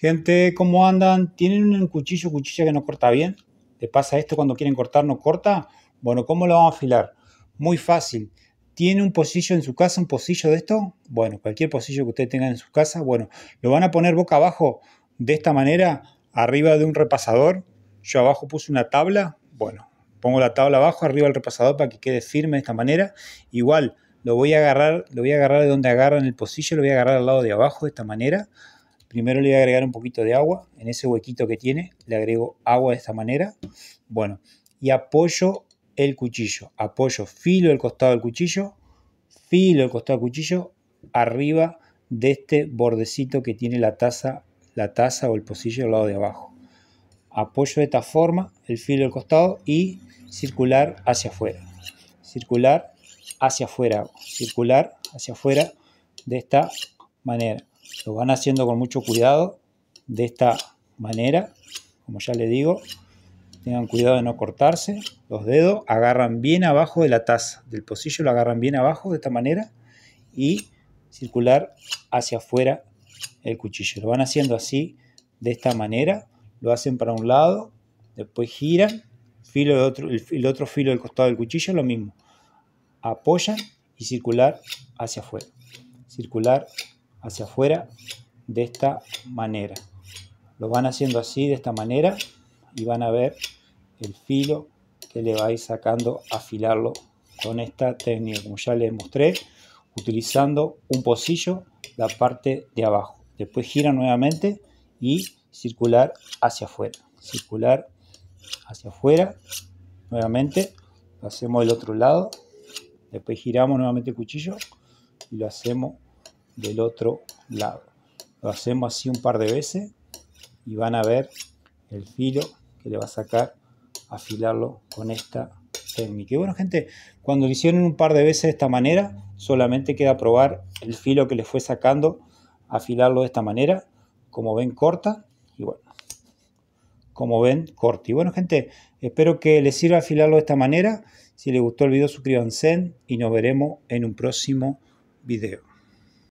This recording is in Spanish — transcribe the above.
Gente, ¿cómo andan? ¿Tienen un cuchillo cuchilla que no corta bien? ¿Te pasa esto cuando quieren cortar no corta? Bueno, ¿cómo lo vamos a afilar? Muy fácil. ¿Tiene un pocillo en su casa, un pocillo de esto? Bueno, cualquier pocillo que ustedes tengan en su casa, bueno, lo van a poner boca abajo de esta manera, arriba de un repasador. Yo abajo puse una tabla, bueno, pongo la tabla abajo, arriba del repasador para que quede firme de esta manera. Igual, lo voy a agarrar, lo voy a agarrar de donde agarran el pocillo, lo voy a agarrar al lado de abajo de esta manera Primero le voy a agregar un poquito de agua. En ese huequito que tiene le agrego agua de esta manera. Bueno, y apoyo el cuchillo. Apoyo, filo el costado del cuchillo. Filo el costado del cuchillo arriba de este bordecito que tiene la taza, la taza o el pocillo al lado de abajo. Apoyo de esta forma el filo del costado y circular hacia afuera. Circular hacia afuera, circular hacia afuera de esta manera. Lo van haciendo con mucho cuidado, de esta manera, como ya le digo. Tengan cuidado de no cortarse los dedos, agarran bien abajo de la taza, del pocillo lo agarran bien abajo de esta manera y circular hacia afuera el cuchillo. Lo van haciendo así, de esta manera, lo hacen para un lado, después giran, filo el, el otro filo del costado del cuchillo, lo mismo. Apoyan y circular hacia afuera. Circular hacia afuera de esta manera. Lo van haciendo así, de esta manera, y van a ver el filo que le vais sacando, afilarlo con esta técnica, como ya les mostré, utilizando un pocillo, la parte de abajo. Después gira nuevamente y circular hacia afuera. Circular hacia afuera, nuevamente, lo hacemos el otro lado, después giramos nuevamente el cuchillo y lo hacemos del otro lado. Lo hacemos así un par de veces y van a ver el filo que le va a sacar afilarlo con esta técnica. bueno gente, cuando lo hicieron un par de veces de esta manera, solamente queda probar el filo que le fue sacando, afilarlo de esta manera. Como ven corta y bueno, como ven corta. Y bueno gente, espero que les sirva afilarlo de esta manera. Si les gustó el video suscríbanse y nos veremos en un próximo video.